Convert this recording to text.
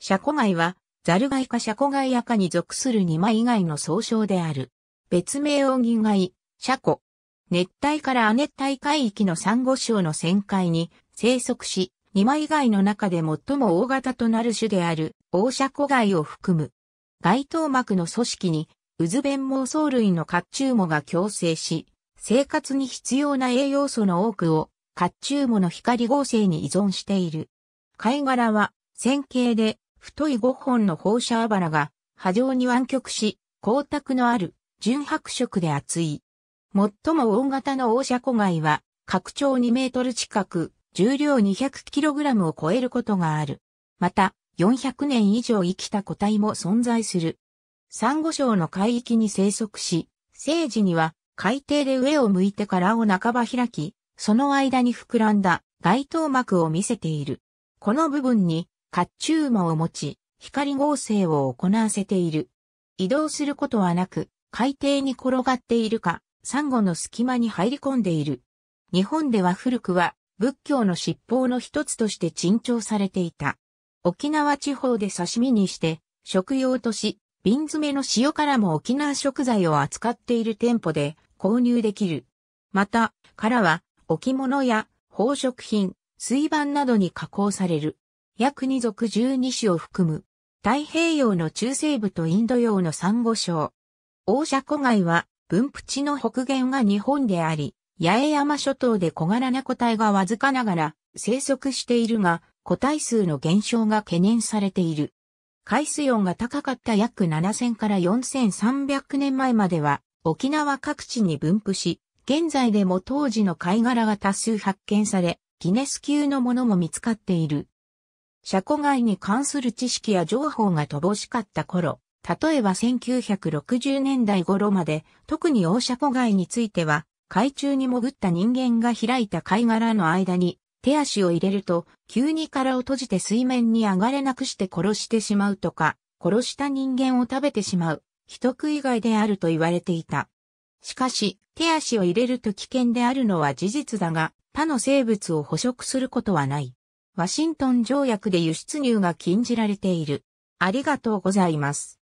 シャコガイは、ザルガイかシャコガイアかに属する二枚以外の総称である。別名をイ、シャコ。熱帯から亜熱帯海域のサンゴ礁の旋回に生息し、二枚以外の中で最も大型となる種である、ャコガイを含む。外頭膜の組織に、ウズベンモウ藻類の甲冑藻が共生し、生活に必要な栄養素の多くを、甲冑藻の光合成に依存している。貝殻は、線形で太い5本の放射あばらが波状に湾曲し、光沢のある純白色で厚い。最も大型のオ射湖外は、拡張2メートル近く、重量 200kg を超えることがある。また、400年以上生きた個体も存在する。サンゴ礁の海域に生息し、生時には海底で上を向いて殻を半ば開き、その間に膨らんだ外頭膜を見せている。この部分に甲冑馬を持ち、光合成を行わせている。移動することはなく、海底に転がっているか、サンゴの隙間に入り込んでいる。日本では古くは仏教の執法の一つとして珍重されていた。沖縄地方で刺身にして、食用とし、瓶詰めの塩らも沖縄食材を扱っている店舗で購入できる。また、殻は置物や宝飾品、水盤などに加工される。約二族十二種を含む、太平洋の中西部とインド洋の珊瑚礁。大社古外は、分布地の北限が日本であり、八重山諸島で小柄な個体がわずかながら生息しているが、個体数の減少が懸念されている。海水温が高かった約7000から4300年前までは、沖縄各地に分布し、現在でも当時の貝殻が多数発見され、ギネス級のものも見つかっている。車庫外に関する知識や情報が乏しかった頃、例えば1960年代頃まで、特に大車庫外については、海中に潜った人間が開いた貝殻の間に、手足を入れると、急に殻を閉じて水面に上がれなくして殺してしまうとか、殺した人間を食べてしまう、人食以外であると言われていた。しかし、手足を入れると危険であるのは事実だが、他の生物を捕食することはない。ワシントン条約で輸出入が禁じられている。ありがとうございます。